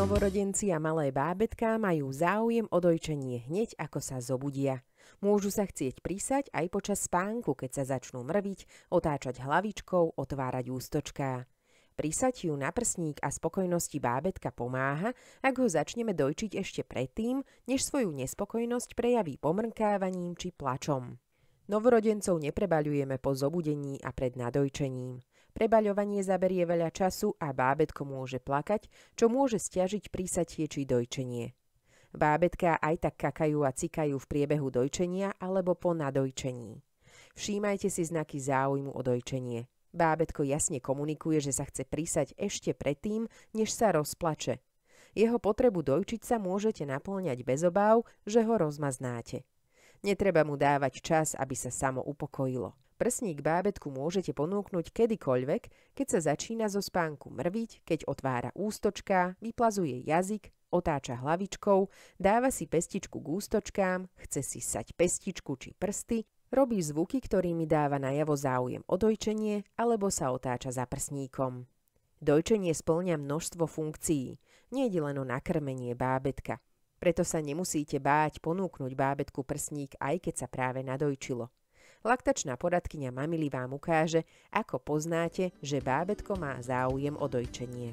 Novorodenci a malé bábetká majú záujem o dojčenie hneď, ako sa zobudia. Môžu sa chcieť prísať aj počas spánku, keď sa začnú mrviť, otáčať hlavičkou, otvárať ústočká. Prísať ju na prsník a spokojnosti bábetka pomáha, ak ho začneme dojčiť ešte predtým, než svoju nespokojnosť prejaví pomrkávaním či plačom. Novorodencov neprebaľujeme po zobudení a pred nadojčením. Prebaľovanie zaberie veľa času a bábetko môže plakať, čo môže stiažiť prísatie či dojčenie. Bábetka aj tak kakajú a cikajú v priebehu dojčenia alebo po nadojčení. Všímajte si znaky záujmu o dojčenie. Bábetko jasne komunikuje, že sa chce prísať ešte predtým, než sa rozplače. Jeho potrebu dojčiť sa môžete naplňať bez obáv, že ho rozmaznáte. Netreba mu dávať čas, aby sa samo upokojilo. Prsník bábetku môžete ponúknuť kedykoľvek, keď sa začína zo spánku mrviť, keď otvára ústočka, vyplazuje jazyk, otáča hlavičkou, dáva si pestičku k ústočkám, chce si sať pestičku či prsty, robí zvuky, ktorými dáva najavo záujem o dojčenie alebo sa otáča za prsníkom. Dojčenie splňa množstvo funkcií. je len o nakrmenie bábetka. Preto sa nemusíte báť ponúknuť bábetku prsník, aj keď sa práve nadojčilo. Laktačná poradkynia Mamily vám ukáže, ako poznáte, že bábetko má záujem o dojčenie.